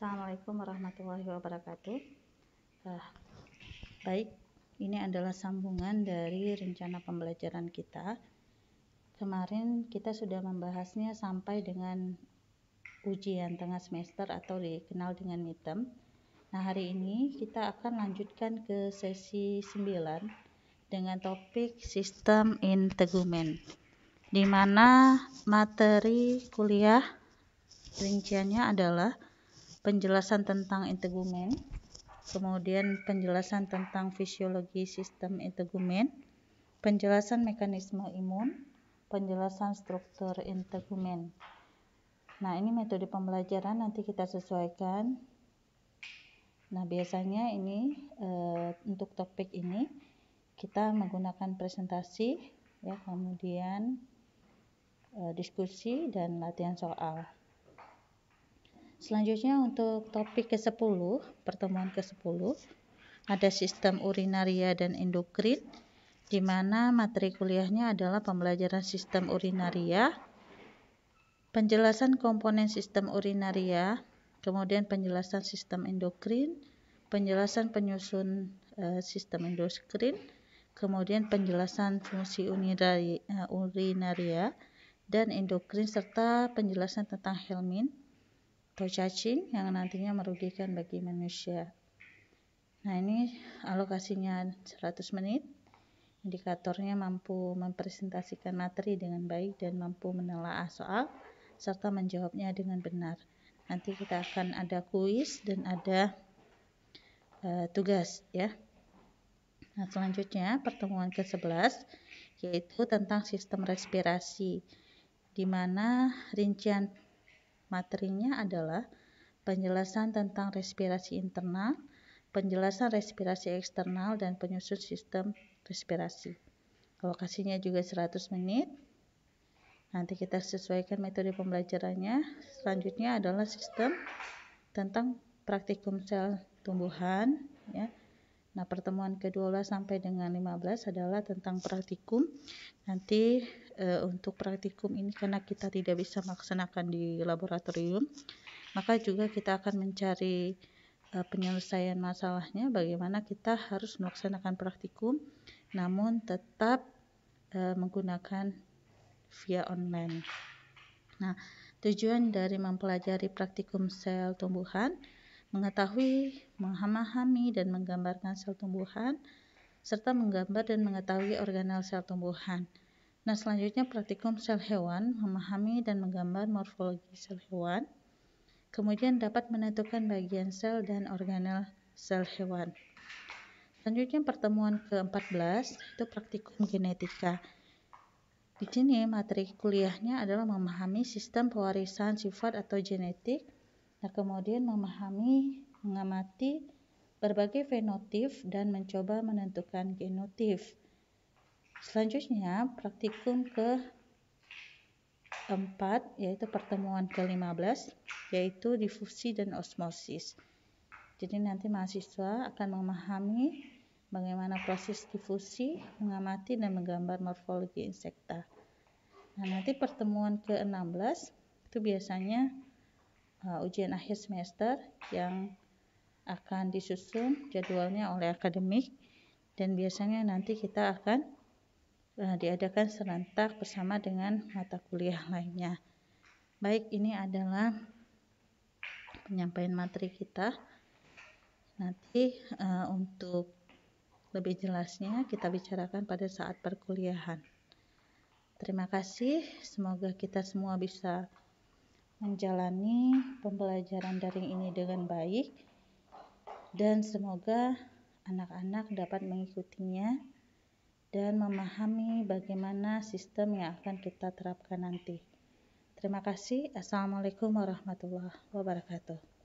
Assalamualaikum warahmatullahi wabarakatuh. Nah, baik, ini adalah sambungan dari rencana pembelajaran kita. Kemarin kita sudah membahasnya sampai dengan ujian tengah semester atau dikenal dengan midterm. Nah, hari ini kita akan lanjutkan ke sesi 9 dengan topik sistem integumen. Di mana materi kuliah rinciannya adalah penjelasan tentang integumen, kemudian penjelasan tentang fisiologi sistem integumen, penjelasan mekanisme imun, penjelasan struktur integumen. Nah, ini metode pembelajaran nanti kita sesuaikan. Nah, biasanya ini e, untuk topik ini kita menggunakan presentasi ya, kemudian e, diskusi dan latihan soal. Selanjutnya untuk topik ke-10, pertemuan ke-10, ada sistem urinaria dan endokrin, di mana materi kuliahnya adalah pembelajaran sistem urinaria, penjelasan komponen sistem urinaria, kemudian penjelasan sistem endokrin, penjelasan penyusun e, sistem endokrin, kemudian penjelasan fungsi e, urinaria, dan endokrin serta penjelasan tentang helmin faktor cacing yang nantinya merugikan bagi manusia. Nah, ini alokasinya 100 menit. Indikatornya mampu mempresentasikan materi dengan baik dan mampu menelaah soal serta menjawabnya dengan benar. Nanti kita akan ada kuis dan ada uh, tugas ya. Nah, selanjutnya pertemuan ke-11 yaitu tentang sistem respirasi di mana rincian Materinya adalah penjelasan tentang respirasi internal, penjelasan respirasi eksternal, dan penyusun sistem respirasi. Lokasinya juga 100 menit. Nanti kita sesuaikan metode pembelajarannya. Selanjutnya adalah sistem tentang praktikum sel tumbuhan. Ya. Nah, pertemuan ke-12 sampai dengan 15 adalah tentang praktikum. Nanti uh, untuk praktikum ini karena kita tidak bisa melaksanakan di laboratorium maka juga kita akan mencari uh, penyelesaian masalahnya bagaimana kita harus melaksanakan praktikum namun tetap uh, menggunakan via online nah tujuan dari mempelajari praktikum sel tumbuhan mengetahui, memahami, dan menggambarkan sel tumbuhan, serta menggambar dan mengetahui organel sel tumbuhan. Nah, selanjutnya praktikum sel hewan, memahami dan menggambar morfologi sel hewan, kemudian dapat menentukan bagian sel dan organel sel hewan. Selanjutnya pertemuan ke-14 itu praktikum genetika. Di sini materi kuliahnya adalah memahami sistem pewarisan sifat atau genetik, nah kemudian memahami, mengamati berbagai fenotif dan mencoba menentukan genotif. Selanjutnya, praktikum ke 4 yaitu pertemuan ke-15 yaitu difusi dan osmosis. Jadi nanti mahasiswa akan memahami bagaimana proses difusi, mengamati dan menggambar morfologi insekta. Nah, nanti pertemuan ke-16 itu biasanya uh, ujian akhir semester yang akan disusun jadwalnya oleh akademik dan biasanya nanti kita akan Nah, diadakan serentak bersama dengan mata kuliah lainnya. Baik, ini adalah penyampaian materi kita. Nanti uh, untuk lebih jelasnya kita bicarakan pada saat perkuliahan. Terima kasih, semoga kita semua bisa menjalani pembelajaran daring ini dengan baik dan semoga anak-anak dapat mengikutinya dan memahami bagaimana sistem yang akan kita terapkan nanti. Terima kasih. Assalamualaikum warahmatullahi wabarakatuh.